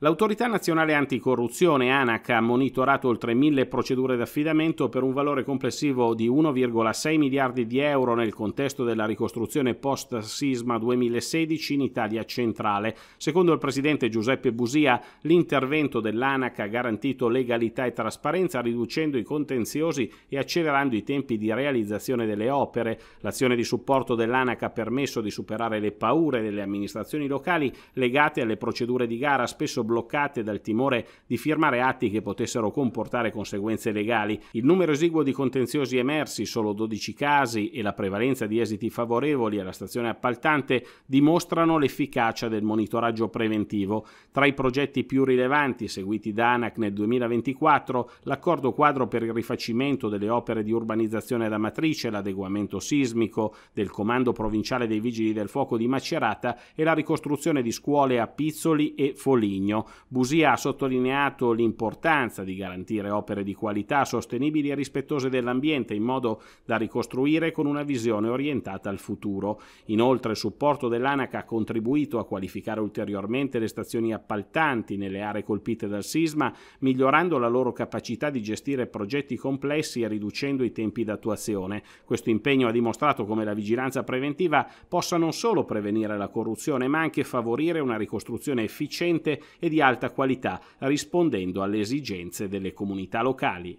L'autorità nazionale anticorruzione ANAC ha monitorato oltre mille procedure d'affidamento per un valore complessivo di 1,6 miliardi di euro nel contesto della ricostruzione post-sisma 2016 in Italia centrale. Secondo il presidente Giuseppe Busia, l'intervento dell'ANAC ha garantito legalità e trasparenza riducendo i contenziosi e accelerando i tempi di realizzazione delle opere. L'azione di supporto dell'ANAC ha permesso di superare le paure delle amministrazioni locali legate alle procedure di gara spesso bloccate dal timore di firmare atti che potessero comportare conseguenze legali. Il numero esiguo di contenziosi emersi, solo 12 casi, e la prevalenza di esiti favorevoli alla stazione appaltante dimostrano l'efficacia del monitoraggio preventivo. Tra i progetti più rilevanti seguiti da ANAC nel 2024, l'accordo quadro per il rifacimento delle opere di urbanizzazione da matrice, l'adeguamento sismico del Comando Provinciale dei Vigili del Fuoco di Macerata e la ricostruzione di scuole a Pizzoli e Foligno impegno, Busia ha sottolineato l'importanza di garantire opere di qualità, sostenibili e rispettose dell'ambiente in modo da ricostruire con una visione orientata al futuro. Inoltre il supporto dell'ANAC ha contribuito a qualificare ulteriormente le stazioni appaltanti nelle aree colpite dal sisma, migliorando la loro capacità di gestire progetti complessi e riducendo i tempi d'attuazione. Questo impegno ha dimostrato come la vigilanza preventiva possa non solo prevenire la corruzione, ma anche favorire una ricostruzione efficiente e e di alta qualità rispondendo alle esigenze delle comunità locali.